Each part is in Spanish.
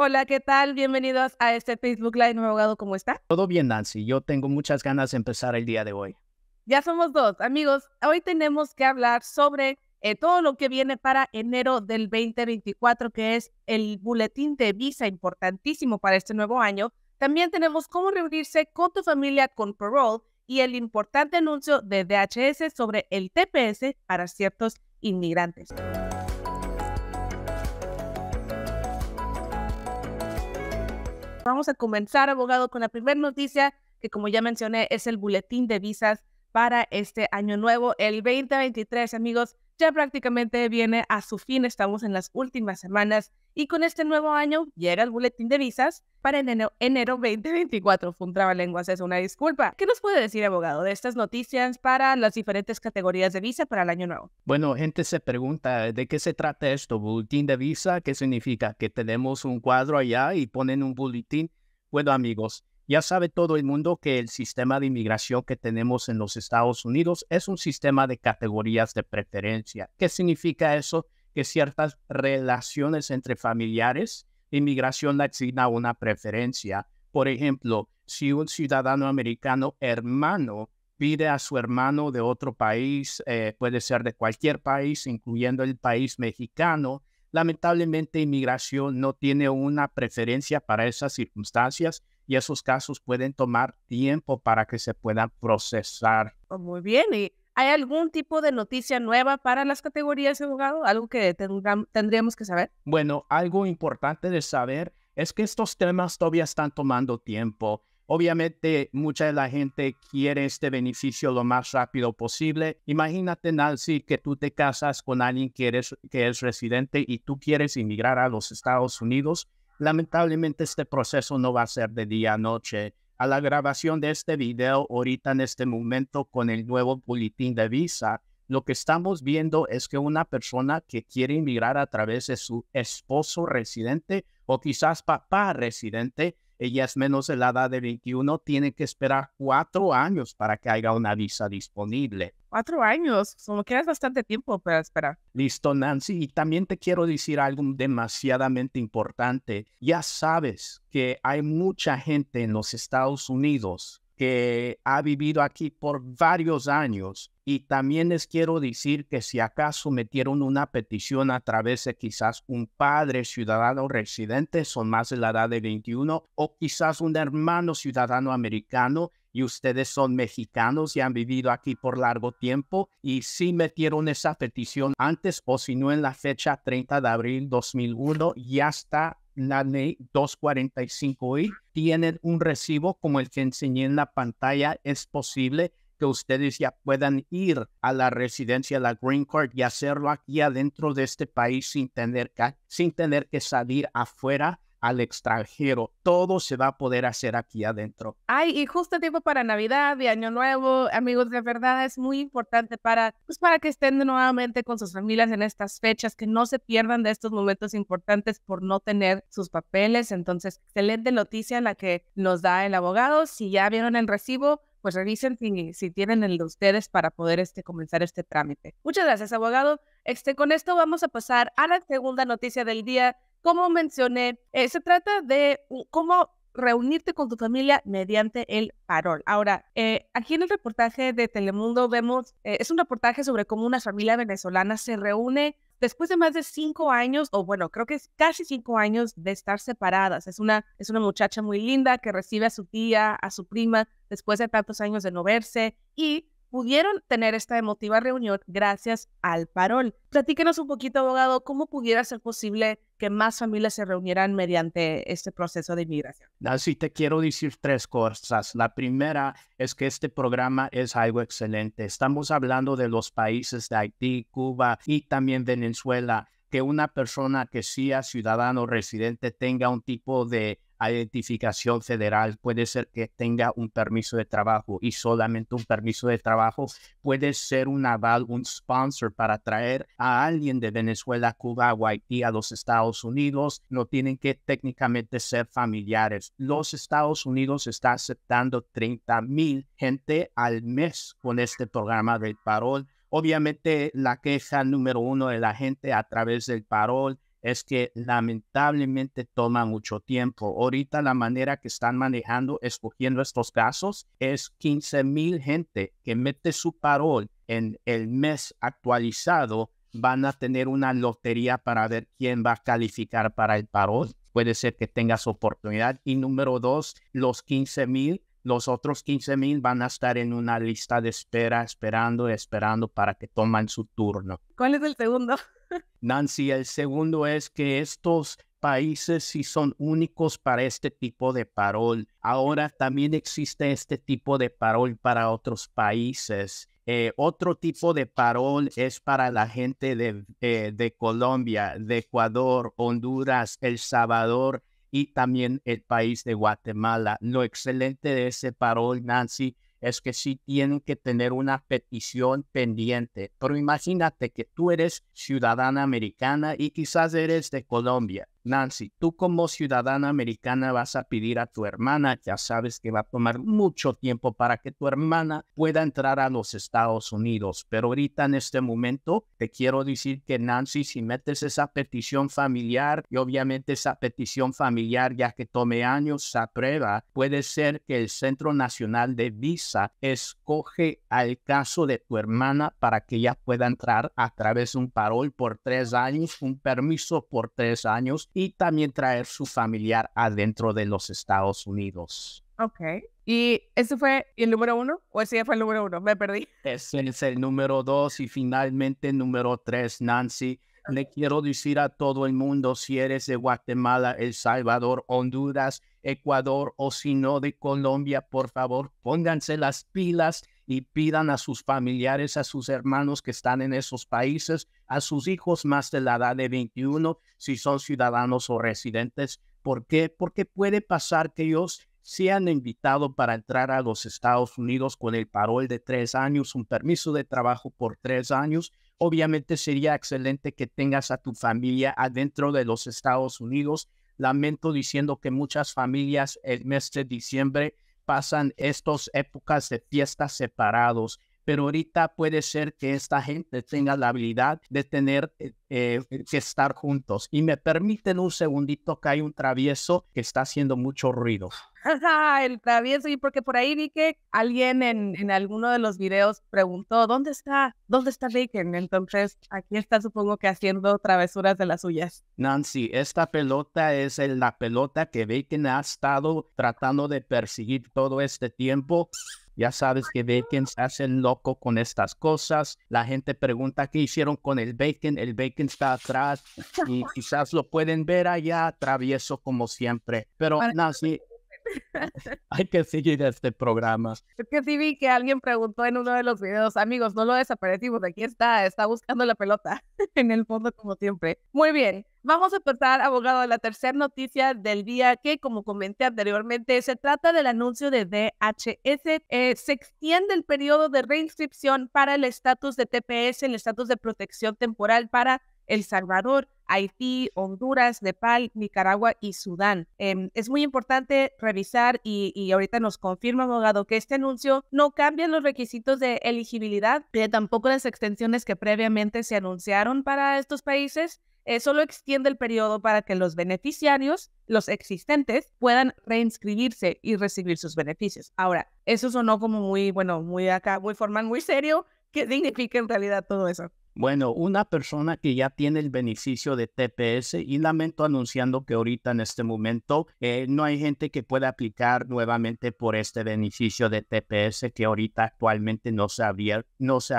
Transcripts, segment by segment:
Hola, ¿qué tal? Bienvenidos a este Facebook Live Nuevo Abogado, ¿cómo está? Todo bien, Nancy. Yo tengo muchas ganas de empezar el día de hoy. Ya somos dos, amigos. Hoy tenemos que hablar sobre eh, todo lo que viene para enero del 2024, que es el boletín de visa importantísimo para este nuevo año. También tenemos cómo reunirse con tu familia con parole y el importante anuncio de DHS sobre el TPS para ciertos inmigrantes. Vamos a comenzar, abogado, con la primera noticia, que como ya mencioné, es el boletín de visas para este año nuevo, el 2023, amigos ya prácticamente viene a su fin, estamos en las últimas semanas y con este nuevo año llega el boletín de visas para enero, 2024. Fue un trabalenguas, es una disculpa. ¿Qué nos puede decir, abogado, de estas noticias para las diferentes categorías de visa para el año nuevo? Bueno, gente se pregunta, ¿de qué se trata esto? ¿Boletín de visa? ¿Qué significa? ¿Que tenemos un cuadro allá y ponen un boletín? Bueno, amigos, ya sabe todo el mundo que el sistema de inmigración que tenemos en los Estados Unidos es un sistema de categorías de preferencia. ¿Qué significa eso? Que ciertas relaciones entre familiares, inmigración le asigna una preferencia. Por ejemplo, si un ciudadano americano hermano pide a su hermano de otro país, eh, puede ser de cualquier país, incluyendo el país mexicano. Lamentablemente, inmigración no tiene una preferencia para esas circunstancias y esos casos pueden tomar tiempo para que se puedan procesar. Oh, muy bien, ¿y hay algún tipo de noticia nueva para las categorías de abogado? ¿Algo que tendríamos que saber? Bueno, algo importante de saber es que estos temas todavía están tomando tiempo. Obviamente, mucha de la gente quiere este beneficio lo más rápido posible. Imagínate, Nancy, que tú te casas con alguien que, que es residente y tú quieres inmigrar a los Estados Unidos Lamentablemente este proceso no va a ser de día a noche. A la grabación de este video, ahorita en este momento con el nuevo boletín de visa, lo que estamos viendo es que una persona que quiere inmigrar a través de su esposo residente o quizás papá residente, ella es menos de la edad de 21, tiene que esperar cuatro años para que haya una visa disponible. Cuatro años, como que es bastante tiempo para esperar. Listo, Nancy. Y también te quiero decir algo demasiadamente importante. Ya sabes que hay mucha gente en los Estados Unidos que ha vivido aquí por varios años. Y también les quiero decir que si acaso metieron una petición a través de quizás un padre ciudadano residente, son más de la edad de 21, o quizás un hermano ciudadano americano, y ustedes son mexicanos y han vivido aquí por largo tiempo y si metieron esa petición antes o si no en la fecha 30 de abril 2001, ya está la ley 245i. Tienen un recibo como el que enseñé en la pantalla. Es posible que ustedes ya puedan ir a la residencia, la Green Card y hacerlo aquí adentro de este país sin tener sin tener que salir afuera al extranjero. Todo se va a poder hacer aquí adentro. Ay, y justo tiempo para Navidad y Año Nuevo, amigos, de verdad es muy importante para, pues para que estén nuevamente con sus familias en estas fechas, que no se pierdan de estos momentos importantes por no tener sus papeles. Entonces, excelente noticia la que nos da el abogado. Si ya vieron el recibo, pues revisen si, tienen el de ustedes para poder este, comenzar este trámite. Muchas gracias, abogado. Este, con esto vamos a pasar a la segunda noticia del día, como mencioné, eh, se trata de cómo reunirte con tu familia mediante el parol. Ahora, eh, aquí en el reportaje de Telemundo vemos, eh, es un reportaje sobre cómo una familia venezolana se reúne después de más de cinco años, o bueno, creo que es casi cinco años de estar separadas. Es una, es una muchacha muy linda que recibe a su tía, a su prima, después de tantos años de no verse y pudieron tener esta emotiva reunión gracias al parol. Platíquenos un poquito, abogado, cómo pudiera ser posible que más familias se reunieran mediante este proceso de inmigración. Ah, sí, te quiero decir tres cosas. La primera es que este programa es algo excelente. Estamos hablando de los países de Haití, Cuba y también Venezuela que una persona que sea ciudadano residente tenga un tipo de identificación federal, puede ser que tenga un permiso de trabajo y solamente un permiso de trabajo, puede ser un aval, un sponsor para traer a alguien de Venezuela, Cuba Haití a los Estados Unidos, no tienen que técnicamente ser familiares. Los Estados Unidos está aceptando 30 mil gente al mes con este programa del parol. Obviamente la queja número uno de la gente a través del parol es que lamentablemente toma mucho tiempo. Ahorita la manera que están manejando, escogiendo estos casos, es 15 mil gente que mete su parol en el mes actualizado, van a tener una lotería para ver quién va a calificar para el parol. Puede ser que tengas oportunidad. Y número dos, los 15 mil los otros 15 mil van a estar en una lista de espera, esperando, esperando para que toman su turno. ¿Cuál es el segundo? Nancy, el segundo es que estos países sí son únicos para este tipo de parol. Ahora también existe este tipo de parol para otros países. Eh, otro tipo de parol es para la gente de, eh, de Colombia, de Ecuador, Honduras, El Salvador, y también el país de Guatemala. Lo excelente de ese parol, Nancy, es que sí tienen que tener una petición pendiente. Pero imagínate que tú eres ciudadana americana y quizás eres de Colombia Nancy, tú como ciudadana americana vas a pedir a tu hermana, ya sabes que va a tomar mucho tiempo para que tu hermana pueda entrar a los Estados Unidos, pero ahorita en este momento te quiero decir que Nancy, si metes esa petición familiar y obviamente esa petición familiar ya que tome años se aprueba, puede ser que el Centro Nacional de Visa escoge al caso de tu hermana para que ella pueda entrar a través de un parol por tres años, un permiso por tres años y también traer su familiar adentro de los Estados Unidos. Ok. ¿Y ese fue el número uno o ese ya fue el número uno? Me perdí. es el número dos y finalmente el número tres, Nancy. Le quiero decir a todo el mundo, si eres de Guatemala, El Salvador, Honduras, Ecuador o si no de Colombia, por favor, pónganse las pilas y pidan a sus familiares, a sus hermanos que están en esos países, a sus hijos más de la edad de 21, si son ciudadanos o residentes. ¿Por qué? Porque puede pasar que ellos sean invitados para entrar a los Estados Unidos con el parol de tres años, un permiso de trabajo por tres años. Obviamente sería excelente que tengas a tu familia adentro de los Estados Unidos. Lamento diciendo que muchas familias el mes de diciembre pasan estas épocas de fiestas separados pero ahorita puede ser que esta gente tenga la habilidad de tener eh, eh, eh, que estar juntos. Y me permiten un segundito que hay un travieso que está haciendo mucho ruido. el travieso, y porque por ahí vi que alguien en, en, alguno de los videos preguntó, ¿dónde está, dónde está Entonces, aquí está supongo que haciendo travesuras de las suyas. Nancy, esta pelota es la pelota que Bacon ha estado tratando de perseguir todo este tiempo ya sabes que Bacon se hace loco con estas cosas. La gente pregunta qué hicieron con el Bacon. El Bacon está atrás y quizás lo pueden ver allá, travieso como siempre. Pero Nancy, hay que seguir este programa. Es que sí vi que alguien preguntó en uno de los videos, amigos, no lo desaparecimos, aquí está, está buscando la pelota en el fondo como siempre. Muy bien, vamos a empezar, abogado, a la tercera noticia del día que, como comenté anteriormente, se trata del anuncio de DHS. Eh, se extiende el periodo de reinscripción para el estatus de TPS, el estatus de protección temporal para el Salvador, Haití, Honduras, Nepal, Nicaragua y Sudán. Em, es muy importante revisar y, ahorita nos confirma, abogado, que este anuncio no cambia los requisitos de elegibilidad, eh, tampoco las extensiones que previamente se anunciaron para estos países. Eh, solo extiende el periodo para que los beneficiarios, los existentes, puedan reinscribirse y recibir sus beneficios. Ahora, eso sonó como muy, bueno, muy acá, muy formal, muy serio. ¿Qué significa en realidad todo eso? Bueno, una persona que ya tiene el beneficio de TPS y lamento anunciando que ahorita en este momento eh, no hay gente que pueda aplicar nuevamente por este beneficio de TPS que ahorita actualmente no se ha, abierto, no se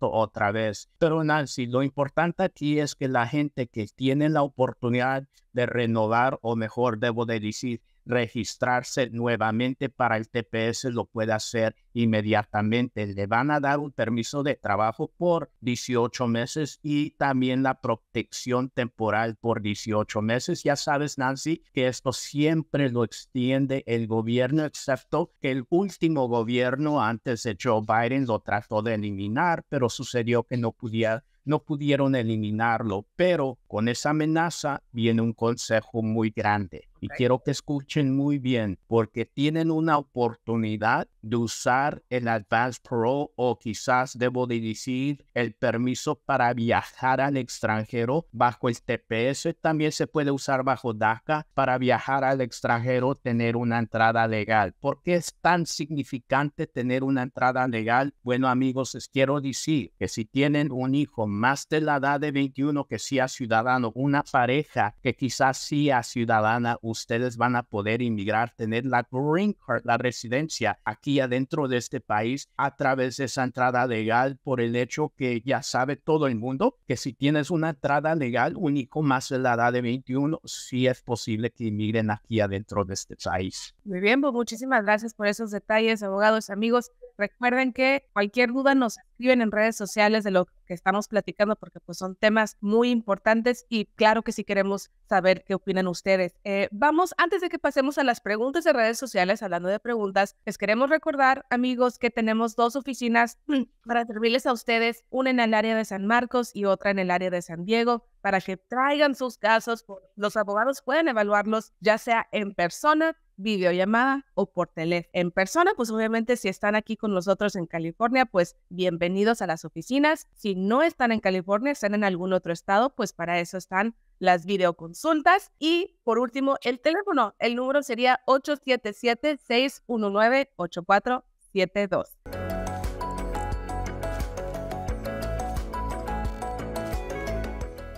otra vez. Pero Nancy, lo importante aquí es que la gente que tiene la oportunidad de renovar o mejor debo decir registrarse nuevamente para el TPS lo puede hacer inmediatamente. Le van a dar un permiso de trabajo por 18 meses y también la protección temporal por 18 meses. Ya sabes, Nancy, que esto siempre lo extiende el gobierno, excepto que el último gobierno antes de Joe Biden lo trató de eliminar, pero sucedió que no no pudieron eliminarlo, pero con esa amenaza viene un consejo muy grande y quiero que escuchen muy bien porque tienen una oportunidad de usar el Advance Pro o quizás debo de decir el permiso para viajar al extranjero bajo el TPS. También se puede usar bajo DACA para viajar al extranjero, tener una entrada legal. ¿Por qué es tan significante tener una entrada legal? Bueno amigos, les quiero decir que si tienen un hijo más de la edad de 21 que sea ciudadano, una pareja que quizás sea ciudadana, ustedes van a poder inmigrar, tener la green card, la residencia aquí dentro de este país a través de esa entrada legal por el hecho que ya sabe todo el mundo que si tienes una entrada legal único más de la edad de 21, sí es posible que inmigren aquí adentro de este país. Muy bien, pues, muchísimas gracias por esos detalles, abogados, amigos. Recuerden que cualquier duda nos escriben en redes sociales de lo que que estamos platicando, porque pues son temas muy importantes y claro que sí queremos saber qué opinan ustedes. Eh, vamos, antes de que pasemos a las preguntas de redes sociales, hablando de preguntas, les queremos recordar, amigos, que tenemos dos oficinas para servirles a ustedes, una en el área de San Marcos y otra en el área de San Diego para que traigan sus casos, los abogados pueden evaluarlos ya sea en persona videollamada o por teléfono. En persona, pues obviamente si están aquí con nosotros en California, pues bienvenidos a las oficinas. Si no están en California, están en algún otro estado, pues para eso están las videoconsultas. Y por último, el teléfono. El número sería 877-619-8472.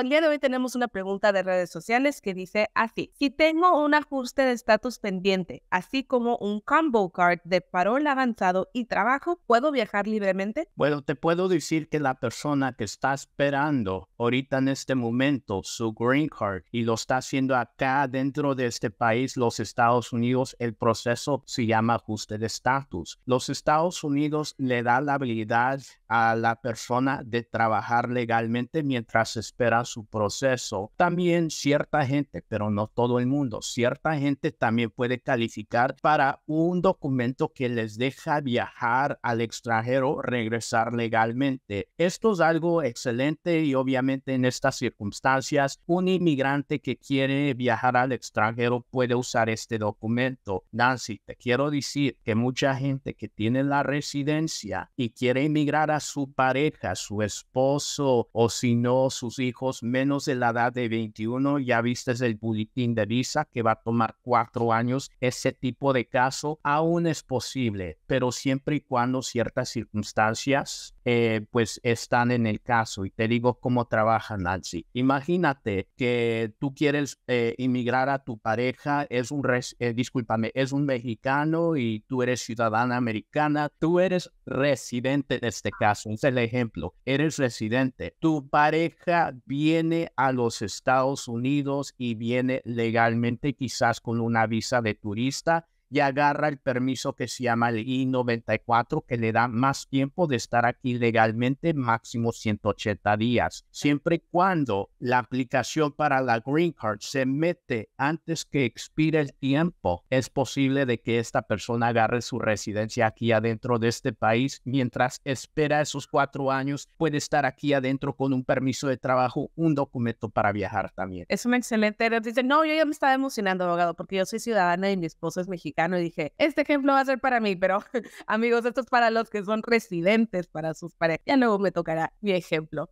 el día de hoy tenemos una pregunta de redes sociales que dice así, si tengo un ajuste de estatus pendiente, así como un combo card de parol avanzado y trabajo, ¿puedo viajar libremente? Bueno, te puedo decir que la persona que está esperando ahorita en este momento su green card y lo está haciendo acá dentro de este país, los Estados Unidos, el proceso se llama ajuste de estatus. Los Estados Unidos le da la habilidad a la persona de trabajar legalmente mientras espera su proceso. También cierta gente, pero no todo el mundo, cierta gente también puede calificar para un documento que les deja viajar al extranjero, regresar legalmente. Esto es algo excelente y obviamente en estas circunstancias, un inmigrante que quiere viajar al extranjero puede usar este documento. Nancy, te quiero decir que mucha gente que tiene la residencia y quiere emigrar a su pareja, su esposo o si no, sus hijos menos de la edad de 21, ya viste el boletín de visa que va a tomar cuatro años, ese tipo de caso aún es posible, pero siempre y cuando ciertas circunstancias eh, pues están en el caso. Y te digo cómo trabaja Nancy. Imagínate que tú quieres eh, inmigrar a tu pareja, es un, eh, discúlpame, es un mexicano y tú eres ciudadana americana, tú eres residente de este caso, es el ejemplo, eres residente. Tu pareja viene a los Estados Unidos y viene legalmente quizás con una visa de turista y agarra el permiso que se llama el I-94, que le da más tiempo de estar aquí legalmente, máximo 180 días, siempre y cuando la aplicación para la Green Card se mete antes que expire el tiempo, es posible de que esta persona agarre su residencia aquí adentro de este país. Mientras espera esos cuatro años, puede estar aquí adentro con un permiso de trabajo, un documento para viajar también. Es una excelente. Dice, no, yo ya me estaba emocionando, abogado, porque yo soy ciudadana y mi esposo es mexicano y dije, este ejemplo va a ser para mí, pero amigos, esto es para los que son residentes, para sus parejas. Ya luego me tocará mi ejemplo.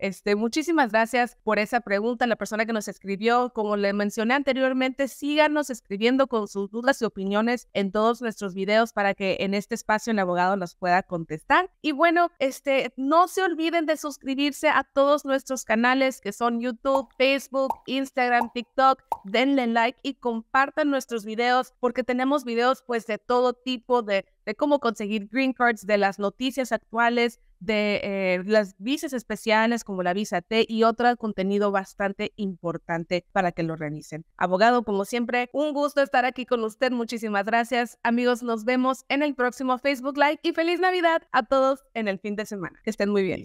Este, muchísimas gracias por esa pregunta, la persona que nos escribió. Como le mencioné anteriormente, síganos escribiendo con sus dudas y opiniones en todos nuestros videos para que en este espacio el abogado nos pueda contestar. Y bueno, este, no se olviden de suscribirse a todos nuestros canales que son YouTube, Facebook, Instagram, TikTok. Denle like y compartan nuestros videos porque tenemos videos pues de todo tipo de, de cómo conseguir green cards, de las noticias actuales, de eh, las visas especiales como la visa T y otro contenido bastante importante para que lo realicen. Abogado, como siempre, un gusto estar aquí con usted. Muchísimas gracias. Amigos, nos vemos en el próximo Facebook Live y feliz Navidad a todos en el fin de semana. Que estén muy bien.